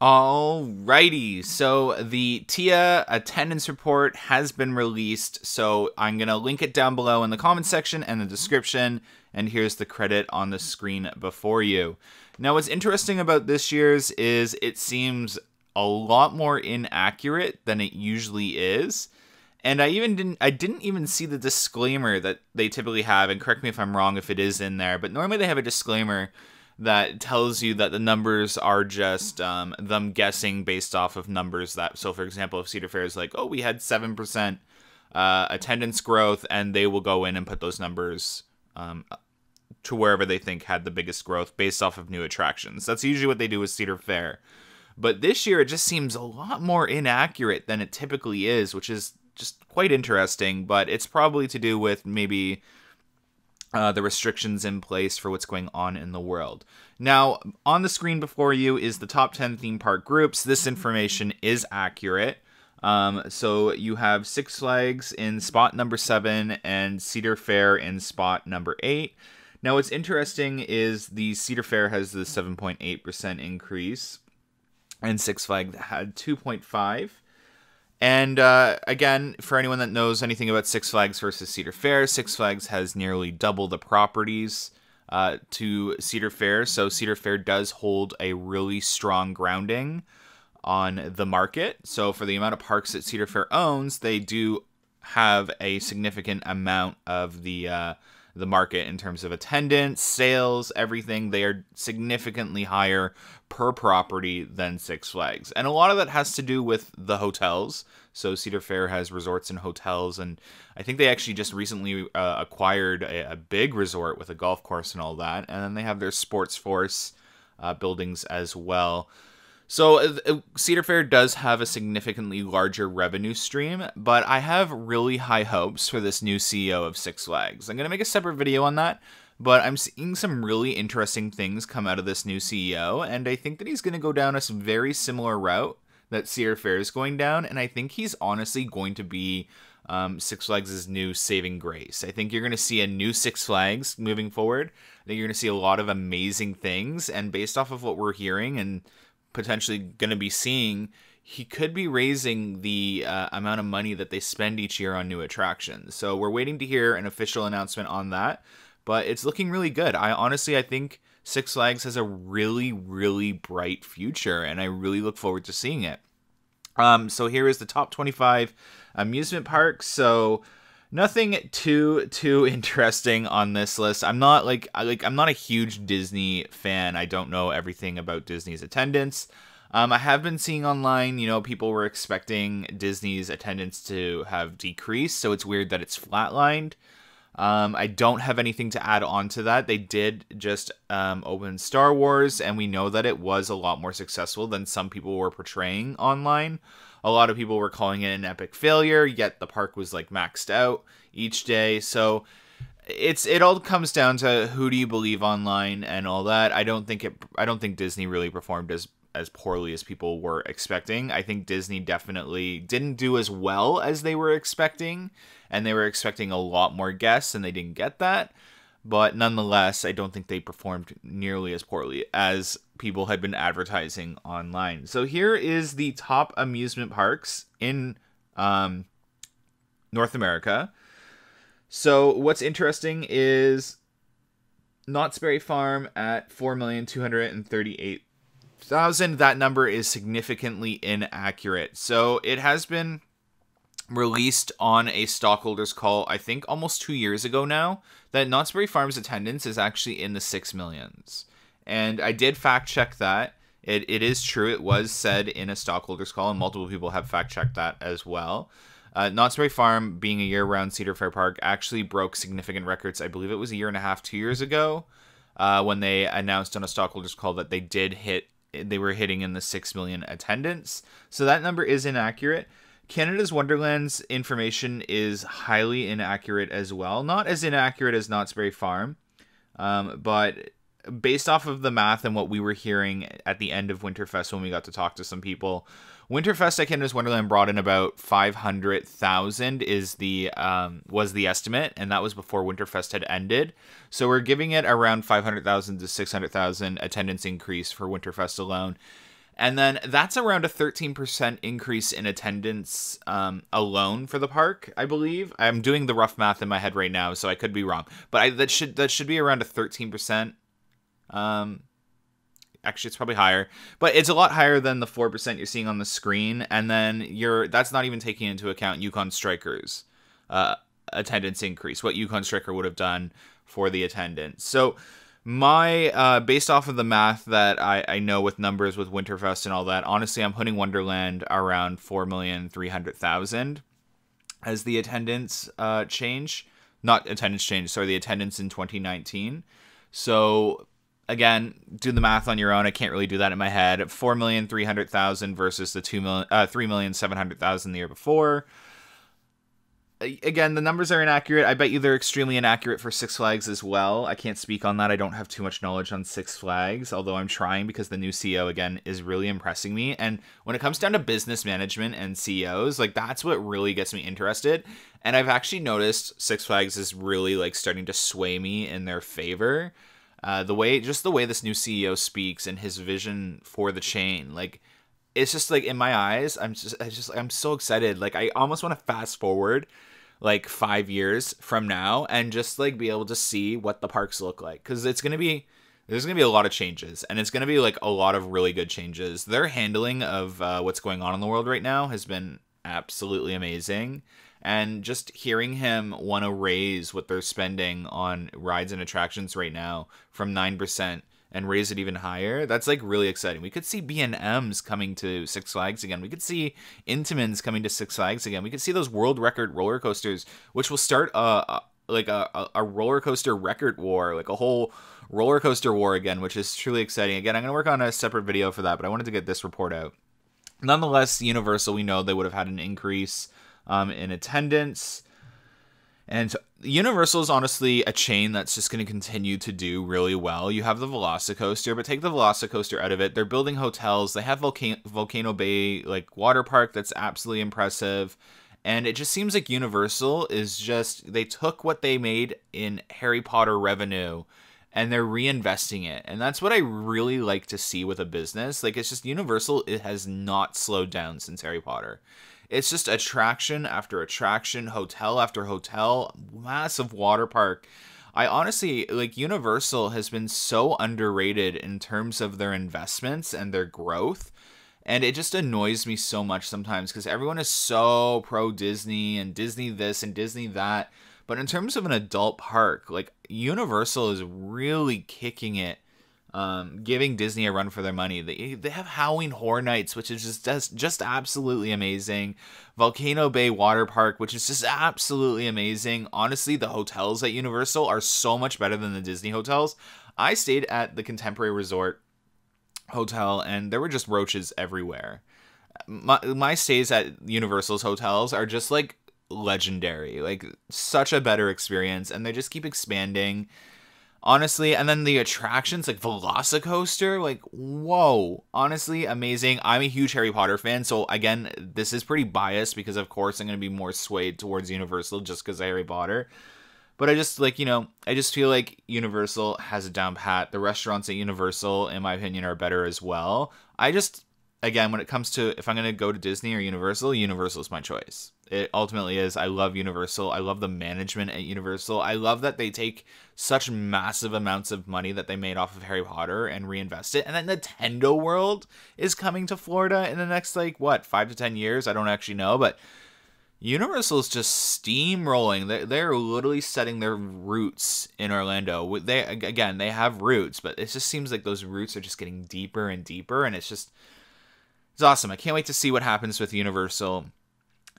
Alrighty, so the TIA attendance report has been released, so I'm going to link it down below in the comments section and the description, and here's the credit on the screen before you. Now, what's interesting about this year's is it seems a lot more inaccurate than it usually is, and I even didn't I didn't even see the disclaimer that they typically have, and correct me if I'm wrong if it is in there, but normally they have a disclaimer that tells you that the numbers are just um, them guessing based off of numbers that. So, for example, if Cedar Fair is like, oh, we had 7% uh, attendance growth, and they will go in and put those numbers um, to wherever they think had the biggest growth based off of new attractions. That's usually what they do with Cedar Fair. But this year, it just seems a lot more inaccurate than it typically is, which is just quite interesting. But it's probably to do with maybe uh, the restrictions in place for what's going on in the world. Now, on the screen before you is the top 10 theme park groups. This information is accurate. Um, so you have Six Flags in spot number seven and Cedar Fair in spot number eight. Now, what's interesting is the Cedar Fair has the 7.8% increase, and Six Flags had 2.5. And uh, again, for anyone that knows anything about Six Flags versus Cedar Fair, Six Flags has nearly double the properties uh, to Cedar Fair. So Cedar Fair does hold a really strong grounding on the market. So for the amount of parks that Cedar Fair owns, they do have a significant amount of the uh, the market in terms of attendance, sales, everything. They are significantly higher per property than Six Flags. And a lot of that has to do with the hotels. So Cedar Fair has resorts and hotels, and I think they actually just recently uh, acquired a, a, big resort with a golf course and all that. And then they have their sports force uh, buildings as well. So uh, uh, Cedar Fair does have a significantly larger revenue stream, but I have really high hopes for this new CEO of Six Flags. I'm going to make a separate video on that, but I'm seeing some really interesting things come out of this new CEO, and I think that he's going to go down a very similar route that Cedar Fair is going down, and I think he's honestly going to be um, Six Flags' new saving grace. I think you're going to see a new Six Flags moving forward. I think you're going to see a lot of amazing things, and based off of what we're hearing and potentially going to be seeing, he could be raising the uh, amount of money that they spend each year on new attractions. So we're waiting to hear an official announcement on that, but it's looking really good. I honestly, I think Six Flags has a really, really bright future, and I really look forward to seeing it. Um, so here is the top 25 amusement parks. So nothing too too interesting on this list. I'm not like I like I'm not a huge Disney fan. I don't know everything about Disney's attendance. Um, I have been seeing online, you know, people were expecting Disney's attendance to have decreased, so it's weird that it's flatlined. Um, I don't have anything to add on to that. They did just um, open Star Wars, and we know that it was a lot more successful than some people were portraying online. A lot of people were calling it an epic failure, yet the park was like maxed out each day. So it's it all comes down to who do you believe online and all that. I don't think it I don't think Disney really performed as as poorly as people were expecting. I think Disney definitely didn't do as well as they were expecting and they were expecting a lot more guests and they didn't get that but nonetheless, I don't think they performed nearly as poorly as people had been advertising online. So here is the top amusement parks in um, North America. So what's interesting is Knott's Berry Farm at four million two hundred and thirty-eight thousand. That number is significantly inaccurate. So it has been released on a stockholders call, I think almost two years ago now, that Knott's Berry Farm's attendance is actually in the six millions. And I did fact check that. It, it is true. It was said in a stockholders call, and multiple people have fact checked that as well. Uh, Knott's Berry Farm, being a year round Cedar Fair Park, actually broke significant records. I believe it was a year and a half, two years ago, uh, when they announced on a stockholders call that they did hit, they were hitting in the 6 million attendance. So that number is inaccurate. Canada's Wonderland's information is highly inaccurate as well. Not as inaccurate as Knott's Berry Farm, um, but based off of the math and what we were hearing at the end of Winterfest when we got to talk to some people, Winterfest at Canada's Wonderland brought in about five hundred thousand is the um, was the estimate, and that was before Winterfest had ended. So we're giving it around five hundred thousand to six hundred thousand attendance increase for Winterfest alone. And then that's around a 13% increase in attendance um, alone for the park, I believe. I'm doing the rough math in my head right now, so I could be wrong. But I, that should that should be around a 13%. Um, actually, it's probably higher, but it's a lot higher than the 4% you're seeing on the screen. And then you're that's not even taking into account Yukon Strikers. Uh, attendance increase, what Yukon Striker would have done for the attendance. So my uh, based off of the math that I, I know with numbers with Winterfest and all that, honestly, I'm putting Wonderland around four million three hundred thousand as the attendance uh, change, not attendance change, sorry, the attendance in 2019. So again, do the math on your own. I can't really do that in my head. Four million three hundred thousand versus the two million, uh, three million seven hundred thousand the year before again, the numbers are inaccurate. I bet you they're extremely inaccurate for Six Flags as well. I can't speak on that. I don't have too much knowledge on Six Flags, although I'm trying because the new CEO again is really impressing me. And when it comes down to business management and CEOs, like that's what really gets me interested. And I've actually noticed Six Flags is really like starting to sway me in their favor. Uh, the way, just the way this new CEO speaks and his vision for the chain, like it's just like in my eyes, I'm just, I just, I'm so excited. Like I almost want to fast forward like five years from now and just like be able to see what the parks look like because it's gonna be there's gonna be a lot of changes and it's gonna be like a lot of really good changes their handling of uh, what's going on in the world right now has been absolutely amazing and just hearing him want to raise what they're spending on rides and attractions right now from 9% and raise it even higher. That's like really exciting. We could see B&Ms coming to Six Flags again. We could see Intamins coming to Six Flags again. We could see those world record roller coasters, which will start a, a like a, a roller coaster record war, like a whole roller coaster war again, which is truly exciting. Again, I'm gonna work on a separate video for that, but I wanted to get this report out. Nonetheless, Universal, we know they would have had an increase um, in attendance. And Universal is honestly a chain that's just going to continue to do really well. You have the Velocicoaster, but take the Velocicoaster out of it. They're building hotels. They have Volcano Bay like water park that's absolutely impressive. And it just seems like Universal is just they took what they made in Harry Potter revenue and they're reinvesting it. And that's what I really like to see with a business. Like it's just Universal it has not slowed down since Harry Potter. It's just attraction after attraction, hotel after hotel, massive water park. I honestly like Universal has been so underrated in terms of their investments and their growth. And it just annoys me so much sometimes because everyone is so pro Disney and Disney this and Disney that. But in terms of an adult park, like Universal is really kicking it um, giving Disney a run for their money. They they have Howling Horror Nights, which is just just, just absolutely amazing. Volcano Bay Water Park, which is just absolutely amazing. Honestly, the hotels at Universal are so much better than the Disney hotels. I stayed at the Contemporary Resort hotel, and there were just roaches everywhere. My my stays at Universal's hotels are just like legendary, like such a better experience, and they just keep expanding honestly. And then the attractions, like Velocicoaster, like, whoa, honestly, amazing. I'm a huge Harry Potter fan. So, again, this is pretty biased because, of course, I'm going to be more swayed towards Universal just because Harry Potter. But I just, like, you know, I just feel like Universal has a down pat. The restaurants at Universal, in my opinion, are better as well. I just, again, when it comes to if I'm going to go to Disney or Universal, Universal is my choice. It ultimately is. I love Universal. I love the management at Universal. I love that they take such massive amounts of money that they made off of Harry Potter and reinvest it. And that Nintendo World is coming to Florida in the next, like, what, five to 10 years? I don't actually know, but Universal's just steamrolling. they're literally setting their roots in Orlando. They Again, they have roots, but it just seems like those roots are just getting deeper and deeper. And it's just, it's awesome. I can't wait to see what happens with Universal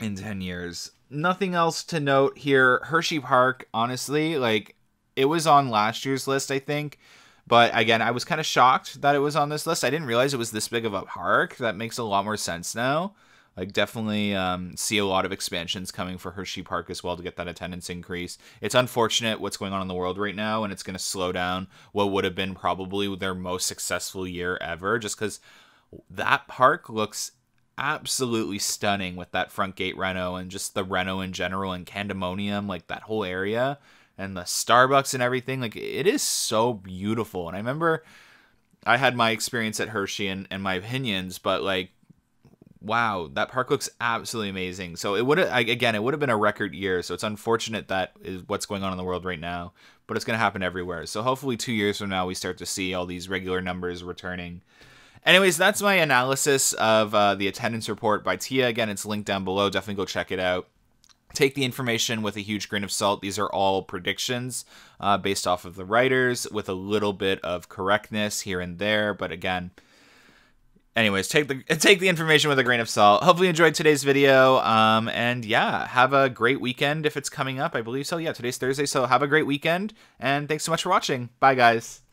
in 10 years. Nothing else to note here. Hershey Park, honestly, like it was on last year's list, I think. But again, I was kind of shocked that it was on this list. I didn't realize it was this big of a park. That makes a lot more sense now. Like, definitely um, see a lot of expansions coming for Hershey Park as well to get that attendance increase. It's unfortunate what's going on in the world right now, and it's going to slow down what would have been probably their most successful year ever just because that park looks absolutely stunning with that front gate reno and just the reno in general and Candemonium, like that whole area and the Starbucks and everything. Like it is so beautiful. And I remember I had my experience at Hershey and, and my opinions, but like, wow, that park looks absolutely amazing. So it would again, it would have been a record year. So it's unfortunate that is what's going on in the world right now, but it's going to happen everywhere. So hopefully, two years from now, we start to see all these regular numbers returning Anyways, that's my analysis of uh, the attendance report by Tia. Again, it's linked down below. Definitely go check it out. Take the information with a huge grain of salt. These are all predictions uh, based off of the writers with a little bit of correctness here and there. But again, anyways, take the take the information with a grain of salt. Hopefully, you enjoyed today's video. Um, and yeah, have a great weekend if it's coming up. I believe so. Yeah, today's Thursday, so have a great weekend. And thanks so much for watching. Bye, guys.